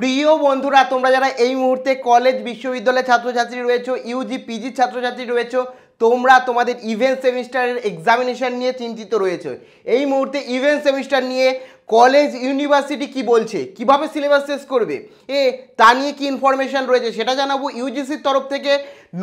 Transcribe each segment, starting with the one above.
প্রিয় বন্ধুরা তোমরা যারা এই মুহূর্তে কলেজ বিশ্ববিদ্যালয়ের ছাত্রছাত্রী রয়েছো ইউজি পিজির ছাত্রছাত্রী রয়েছো তোমরা তোমাদের ইভেন্ট সেমিস্টারের এক্সামিনেশান নিয়ে চিন্তিত রয়েছে এই মুহূর্তে ইভেন্ট সেমিস্টার নিয়ে কলেজ ইউনিভার্সিটি কি বলছে কিভাবে সিলেবাস শেষ করবে এ তা নিয়ে কী ইনফরমেশান রয়েছে সেটা জানাবো ইউজিসির তরফ থেকে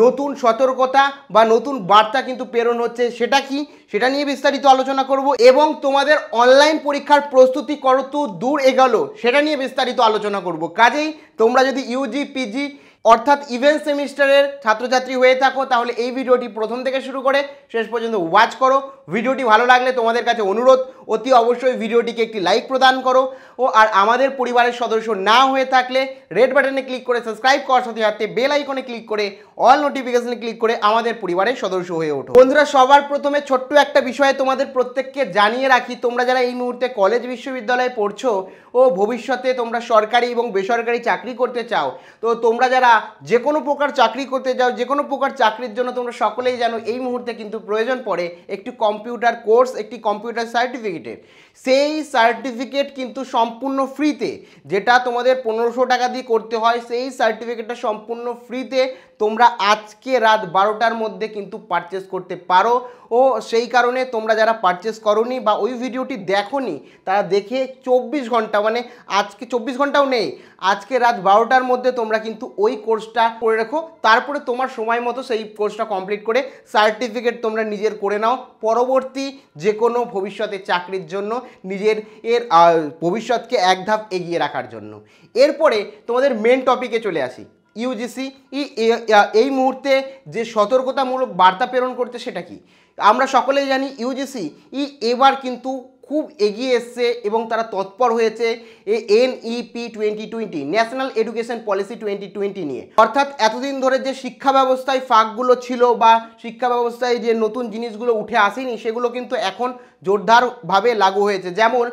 নতুন সতর্কতা বা নতুন বার্তা কিন্তু প্রেরণ হচ্ছে সেটা কি সেটা নিয়ে বিস্তারিত আলোচনা করব এবং তোমাদের অনলাইন পরীক্ষার প্রস্তুতি করতো দূর এগালো সেটা নিয়ে বিস্তারিত আলোচনা করব কাজেই তোমরা যদি ইউজি পিজি অর্থাৎ ইভেন্ট সেমিস্টারের ছাত্রছাত্রী হয়ে থাকো তাহলে এই ভিডিওটি প্রথম থেকে শুরু করে শেষ পর্যন্ত ওয়াচ করো ভিডিওটি ভালো লাগলে তোমাদের কাছে অনুরোধ অতি অবশ্যই ভিডিওটিকে একটি লাইক প্রদান করো ও আর আমাদের পরিবারের সদস্য না হয়ে থাকলে রেড বাটনে ক্লিক করে সাবস্ক্রাইব করার সাথে সাথে বেল আইকনে ক্লিক করে অল নোটিফিকেশনে ক্লিক করে আমাদের পরিবারের সদস্য হয়ে ওঠো বন্ধুরা সবার প্রথমে ছোট্ট একটা বিষয়ে তোমাদের প্রত্যেককে জানিয়ে রাখি তোমরা যারা এই মুহূর্তে কলেজ বিশ্ববিদ্যালয়ে পড়ছো ও ভবিষ্যতে তোমরা সরকারি এবং বেসরকারি চাকরি করতে চাও তো তোমরা যারা যে কোনো প্রকার চাকরি করতে চাও যে কোনো প্রকার চাকরির জন্য তোমরা সকলেই জানো এই মুহূর্তে কিন্তু প্রয়োজন পড়ে একটু কম কম্পিউটার কোর্স একটি কম্পিউটার সার্টিফিকেটের সেই সার্টিফিকেট কিন্তু সম্পূর্ণ ফ্রিতে যেটা তোমাদের পনেরোশো টাকা দিয়ে করতে হয় সেই সার্টিফিকেটটা সম্পূর্ণ ফ্রিতে তোমরা আজকে রাত বারোটার মধ্যে কিন্তু পারচেস করতে পারো ও সেই কারণে তোমরা যারা পারচেস করনি বা ওই ভিডিওটি দেখনি তারা দেখে চব্বিশ ঘন্টা মানে আজকে চব্বিশ ঘন্টাও নেই আজকে রাত বারোটার মধ্যে তোমরা কিন্তু ওই কোর্সটা করে রাখো তারপরে তোমার সময় মতো সেই কোর্সটা কমপ্লিট করে সার্টিফিকেট তোমরা নিজের করে নাও পরবর্তী যে কোনো ভবিষ্যতে চাকরির জন্য নিজের এর ভবিষ্যৎকে এক ধাপ এগিয়ে রাখার জন্য এরপরে তোমাদের মেন টপিকে চলে আসি ইউজিসি এই মুহূর্তে যে সতর্কতামূলক বার্তা প্রেরণ করছে সেটা কি আমরা সকলেই জানি ইউজিসি ই এবার কিন্তু খুব এগিয়ে এসছে এবং তারা তৎপর হয়েছে এই NEP twenty twenty national education policy twenty twenty নিয়ে অর্থাৎ এতদিন ধরে যে শিক্ষা ব্যবস্থায় ফাঁকগুলো ছিল বা শিক্ষা ব্যবস্থায় যে নতুন জিনিসগুলো উঠে আসেনি সেগুলো কিন্তু এখন জোরদারভাবে লাগু হয়েছে যেমন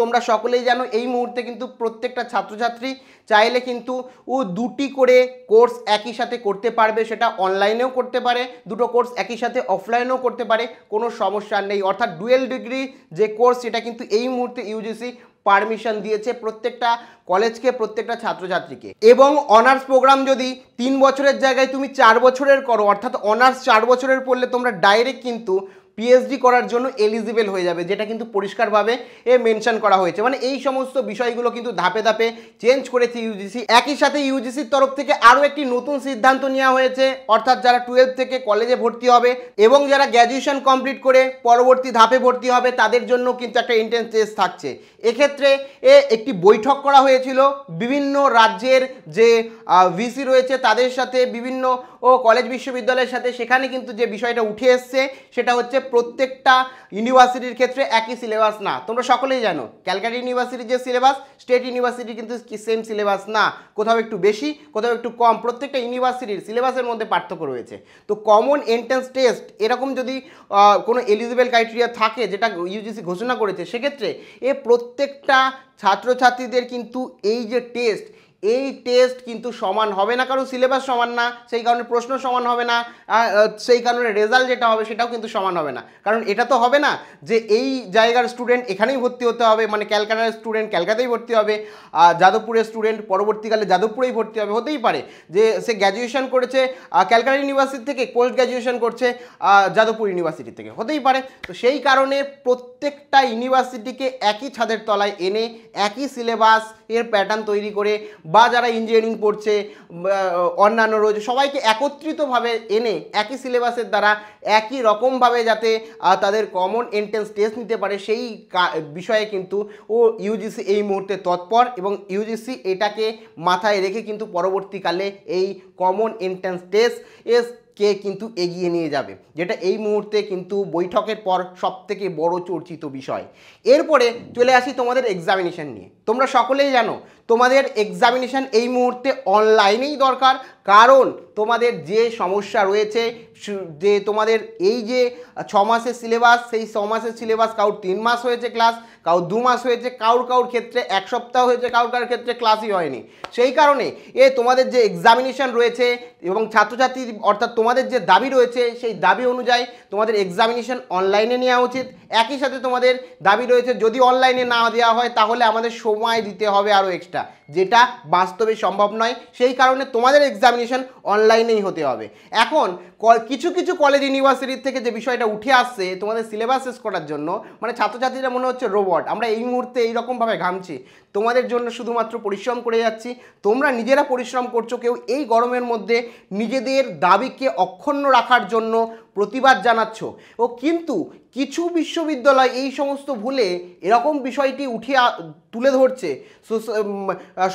তোমরা সকলেই জানো এই মুহূর্তে কিন্তু প্রত্যেকটা ছাত্রছাত্রী চাইলে কিন্তু ও দুটি করে কোর্স একই সাথে করতে পারবে সেটা অনলাইনেও করতে পারে দুটো কোর্স একই সাথে অফলাইনেও করতে পারে কোনো সমস্যা নেই অর্থাৎ ডুয়েল ডিগ্রি যে কোর্স সেটা কিন্তু এই মুহূর্তে ইউজিসি পারমিশন দিয়েছে প্রত্যেকটা কলেজকে প্রত্যেকটা ছাত্রছাত্রীকে এবং অনার্স প্রোগ্রাম যদি তিন বছরের জায়গায় তুমি চার বছরের করো অর্থাৎ অনার্স চার বছরের পড়লে তোমরা ডাইরেক্ট কিন্তু পিএইচডি করার জন্য এলিজিবেল হয়ে যাবে যেটা কিন্তু পরিষ্কারভাবে এ মেনশন করা হয়েছে মানে এই সমস্ত বিষয়গুলো কিন্তু ধাপে ধাপে চেঞ্জ করেছে ইউজিসি একই সাথে ইউজিসির তরফ থেকে আরও একটি নতুন সিদ্ধান্ত নেওয়া হয়েছে অর্থাৎ যারা টুয়েলভ থেকে কলেজে ভর্তি হবে এবং যারা গ্র্যাজুয়েশন কমপ্লিট করে পরবর্তী ধাপে ভর্তি হবে তাদের জন্য কিন্তু একটা এন্ট্রেন্স টেস্ট থাকছে এক্ষেত্রে এ একটি বৈঠক করা হয়েছিল বিভিন্ন রাজ্যের যে ভিসি রয়েছে তাদের সাথে বিভিন্ন ও কলেজ বিশ্ববিদ্যালয়ের সাথে সেখানে কিন্তু যে বিষয়টা উঠে এসছে সেটা হচ্ছে প্রত্যেকটা ইউনিভার্সিটির ক্ষেত্রে একই সিলেবাস না তোমরা সকলেই জানো ক্যালকাটা ইউনিভার্সিটির যে সিলেবাস স্টেট ইউনিভার্সিটি কিন্তু সেম সিলেবাস না কোথাও একটু বেশি কোথাও একটু কম প্রত্যেকটা ইউনিভার্সিটির সিলেবাসের মধ্যে পার্থক্য রয়েছে তো কমন এন্ট্রান্স টেস্ট এরকম যদি কোনো এলিজিবল ক্রাইটেরিয়া থাকে যেটা ইউজিসি ঘোষণা করেছে সেক্ষেত্রে এ প্রত্যেকটা ছাত্রছাত্রীদের কিন্তু এই যে টেস্ট এই টেস্ট কিন্তু সমান হবে না কারণ সিলেবাস সমান না সেই কারণে প্রশ্ন সমান হবে না সেই কারণে রেজাল্ট যেটা হবে সেটাও কিন্তু সমান হবে না কারণ এটা তো হবে না যে এই জায়গার স্টুডেন্ট এখানেই ভর্তি হতে হবে মানে ক্যালকাটার স্টুডেন্ট ক্যালকাতায় ভর্তি হবে যাদবপুরের স্টুডেন্ট পরবর্তীকালে যাদবপুরেই ভর্তি হবে হতেই পারে যে সে গ্র্যাজুয়েশন করেছে ক্যালকাটা ইউনিভার্সিটি থেকে পোস্ট গ্র্যাজুয়েশন করছে যাদবপুর ইউনিভার্সিটি থেকে হতেই পারে তো সেই কারণে প্রত্যেকটা ইউনিভার্সিটিকে একই ছাদের তলায় এনে একই সিলেবাস এর প্যাটার্ন তৈরি করে বা যারা ইঞ্জিনিয়ারিং পড়ছে অন্যান্য রোজ সবাইকে একত্রিতভাবে এনে একই সিলেবাসের দ্বারা একই রকমভাবে যাতে তাদের কমন এন্ট্রেন্স টেস্ট নিতে পারে সেই বিষয়ে কিন্তু ও ইউজিসি এই মুহূর্তে তৎপর এবং ইউজিসি এটাকে মাথায় রেখে কিন্তু পরবর্তীকালে এই কমন এন্ট্রান্স টেস্ট এস কে কিন্তু এগিয়ে নিয়ে যাবে যেটা এই মুহূর্তে কিন্তু বৈঠকের পর সবথেকে বড় চর্চিত বিষয় এরপরে চলে আসি তোমাদের এক্সামিনেশান নিয়ে তোমরা সকলেই জানো তোমাদের এক্সামিনেশান এই মুহূর্তে অনলাইনেই দরকার কারণ তোমাদের যে সমস্যা রয়েছে যে তোমাদের এই যে ছ মাসের সিলেবাস সেই ছ মাসের সিলেবাস কারোর তিন মাস হয়েছে ক্লাস কাউ দু মাস হয়েছে কাউর কাউর ক্ষেত্রে এক সপ্তাহ হয়েছে কাউর কারোর ক্ষেত্রে ক্লাসই হয়নি সেই কারণে এ তোমাদের যে এক্সামিনেশান রয়েছে এবং ছাত্রছাত্রী অর্থাৎ তোমাদের যে দাবি রয়েছে সেই দাবি অনুযায়ী তোমাদের এক্সামিনেশান অনলাইনে নেওয়া উচিত একই সাথে তোমাদের দাবি রয়েছে যদি অনলাইনে না দেওয়া হয় তাহলে আমাদের সময় দিতে হবে আরও এক্সট্রা যেটা বাস্তবে সম্ভব নয় সেই কারণে তোমাদের এক্সামিনেশন অনলাইনেই হতে হবে এখন কিছু কিছু কলেজ ইউনিভার্সিটির থেকে যে বিষয়টা উঠে আসছে তোমাদের সিলেবাস শেষ করার জন্য মানে ছাত্রছাত্রীরা মনে হচ্ছে রোব ওয়ার্ড আমরা এই মুহূর্তে এইরকমভাবে ঘামছি তোমাদের জন্য শুধুমাত্র পরিশ্রম করে যাচ্ছি তোমরা নিজেরা পরিশ্রম করছো কেউ এই গরমের মধ্যে নিজেদের দাবিকে অক্ষুণ্ণ রাখার জন্য প্রতিবাদ জানাচ্ছ ও কিন্তু কিছু বিশ্ববিদ্যালয় এই সমস্ত ভুলে এরকম বিষয়টি উঠে তুলে ধরছে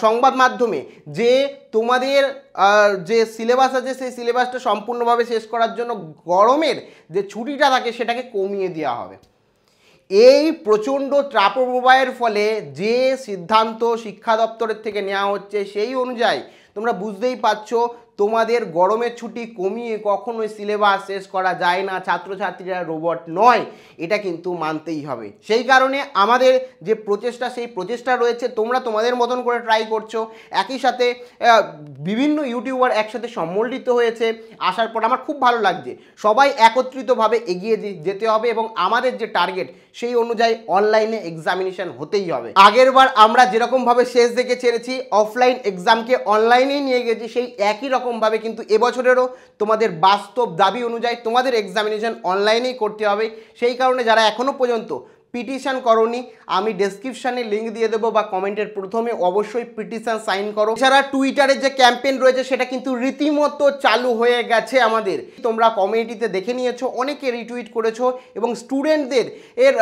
সংবাদ মাধ্যমে যে তোমাদের যে সিলেবাস আছে সেই সিলেবাসটা সম্পূর্ণভাবে শেষ করার জন্য গরমের যে ছুটিটা থাকে সেটাকে কমিয়ে দেওয়া হবে এই প্রচণ্ড প্রবাহের ফলে যে সিদ্ধান্ত শিক্ষা দপ্তরের থেকে নেওয়া হচ্ছে সেই অনুযায়ী তোমরা বুঝতেই পারছো তোমাদের গরমের ছুটি কমিয়ে কখনোই সিলেবাস শেষ করা যায় না ছাত্রছাত্রীরা রোবট নয় এটা কিন্তু মানতেই হবে সেই কারণে আমাদের যে প্রচেষ্টা সেই প্রচেষ্টা রয়েছে তোমরা তোমাদের মতন করে ট্রাই করছো একই সাথে বিভিন্ন ইউটিউবার একসাথে সম্মলিত হয়েছে আসার পর আমার খুব ভালো লাগছে সবাই একত্রিতভাবে এগিয়ে যেতে হবে এবং আমাদের যে টার্গেট সেই অনুযায়ী অনলাইনে এক্সামিনেশন হতেই হবে আগের বার আমরা যেরকমভাবে শেষ দেখে ছেড়েছি অফলাইন এক্সামকে অনলাইনেই নিয়ে গেছি সেই একই রকম রকমভাবে কিন্তু এবছরেরও তোমাদের বাস্তব দাবি অনুযায়ী তোমাদের এক্সামিনেশন অনলাইনেই করতে হবে সেই কারণে যারা এখনও পর্যন্ত পিটিশান করনি আমি ডেসক্রিপশানে লিঙ্ক দিয়ে দেবো বা কমেন্টের প্রথমে অবশ্যই পিটিশান সাইন করো এছাড়া টুইটারের যে ক্যাম্পেন রয়েছে সেটা কিন্তু রীতিমতো চালু হয়ে গেছে আমাদের তোমরা কমিউনিটিতে দেখে নিয়েছো অনেকে রিটুইট করেছো এবং স্টুডেন্টদের এর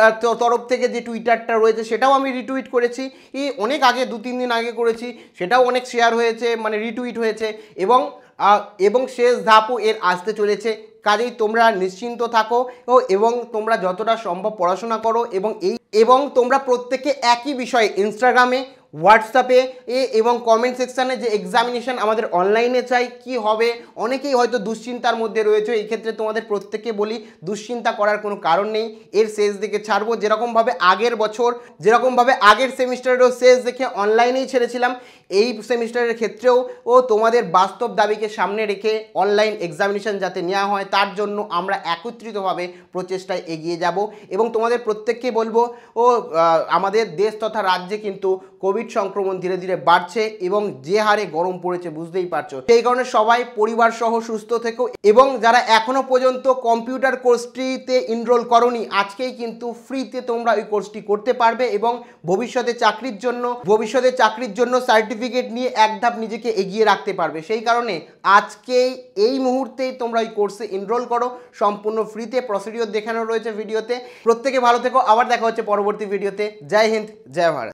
তরফ থেকে যে টুইটারটা রয়েছে সেটাও আমি রিটুইট করেছি এই অনেক আগে দু তিন দিন আগে করেছি সেটাও অনেক শেয়ার হয়েছে মানে রিটুইট হয়েছে এবং এবং শেষ ধাপও এর আসতে চলেছে কাজেই তোমরা নিশ্চিন্ত থাকো এবং তোমরা যতটা সম্ভব পড়াশোনা করো এবং এই এবং তোমরা প্রত্যেকে একই বিষয়ে ইনস্টাগ্রামে হোয়াটসঅ্যাপে এ এবং কমেন্ট সেকশানে যে এক্সামিনেশান আমাদের অনলাইনে চাই কি হবে অনেকেই হয়তো দুশ্চিন্তার মধ্যে রয়েছে এই ক্ষেত্রে তোমাদের প্রত্যেকে বলি দুশ্চিন্তা করার কোনো কারণ নেই এর শেষ দিকে ছাড়বো যেরকমভাবে আগের বছর যেরকমভাবে আগের সেমিস্টারেরও শেষ দেখে অনলাইনেই ছেড়েছিলাম এই সেমিস্টারের ক্ষেত্রেও ও তোমাদের বাস্তব দাবিকে সামনে রেখে অনলাইন এক্সামিনেশান যাতে নেওয়া হয় তার জন্য আমরা একত্রিতভাবে প্রচেষ্টায় এগিয়ে যাব এবং তোমাদের প্রত্যেককে বলবো ও আমাদের দেশ তথা রাজ্যে কিন্তু কোভিড কোভিড সংক্রমণ ধীরে ধীরে বাড়ছে এবং যে হারে গরম পড়েছে বুঝতেই পারছো সেই কারণে সবাই পরিবার সহ সুস্থ থেকো এবং যারা এখনো পর্যন্ত কম্পিউটার কোর্সটিতে ইনরোল করনি আজকেই কিন্তু ফ্রিতে তোমরা ওই কোর্সটি করতে পারবে এবং ভবিষ্যতে চাকরির জন্য ভবিষ্যতে চাকরির জন্য সার্টিফিকেট নিয়ে এক ধাপ নিজেকে এগিয়ে রাখতে পারবে সেই কারণে আজকেই এই মুহূর্তেই তোমরা ওই কোর্সে ইনরোল করো সম্পূর্ণ ফ্রিতে প্রসিডিওর দেখানো রয়েছে ভিডিওতে প্রত্যেকে ভালো থেকো আবার দেখা হচ্ছে পরবর্তী ভিডিওতে জয় হিন্দ জয় ভারত